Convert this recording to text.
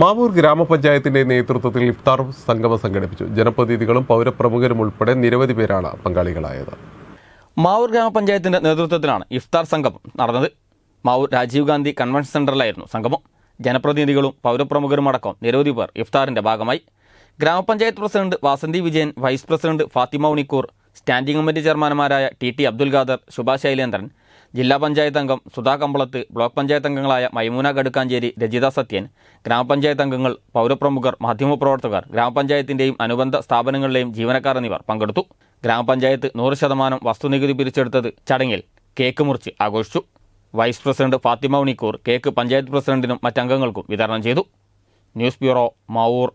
മാവൂർ ഗ്രാമപഞ്ചായത്തിന്റെ നേതൃത്വത്തിൽ ഇഫ്താർ സംഗമം സംഘടിപ്പിച്ചു ജനപ്രതിനിധികളും പൗരപ്രമുഖരും ഉൾപ്പെടെ നിരവധി പേരാണ് പങ്കാളികളായത് മാവൂർ ഗ്രാമപഞ്ചായത്തിന്റെ നേതൃത്വത്തിലാണ് ഇഫ്താർ സംഗമം നടന്നത് മാവൂർ രാജീവ് ഗാന്ധി കൺവെൻഷൻ സെന്ററിലായിരുന്നു സംഗമം ജനപ്രതിനിധികളും പൗരപ്രമുഖരും അടക്കം നിരവധി പേർ ഇഫ്താറിന്റെ ഭാഗമായി ഗ്രാമപഞ്ചായത്ത് president Vasanthi Vijayan vice president Fathima Unikkoor standing committee ചെയർമാൻമാരായ ടി ടി അബ്ദുൽ ഖാദർ ശുഭാ ശൈലേന്ദ്രൻ ജില്ലാ പഞ്ചായത്ത് അംഗം സുധാ കമ്പളത്ത് ബ്ലോക്ക് പഞ്ചായത്ത് അംഗങ്ങളായ മൈമൂന കടുക്കാഞ്ചേരി രജിത സത്യൻ ഗ്രാമപഞ്ചായത്ത് അംഗങ്ങൾ പൗരപ്രമുഖർ മാധ്യമപ്രവർത്തകർ ഗ്രാമപഞ്ചായത്തിൻ്റെയും അനുബന്ധ സ്ഥാപനങ്ങളിലെയും ജീവനക്കാർ എന്നിവർ പങ്കെടുത്തു ഗ്രാമപഞ്ചായത്ത് നൂറ് ശതമാനം വസ്തുനികുതി പിരിച്ചെടുത്തത് ചടങ്ങിൽ കേക്ക് മുറിച്ച് ആഘോഷിച്ചു vice president Fathima Unikkoor cake panchayat പ്രസിഡന്റിനും മറ്റംഗങ്ങൾക്കും വിതരണം ചെയ്തു ന്യൂസ് ബ്യൂറോ മാവൂർ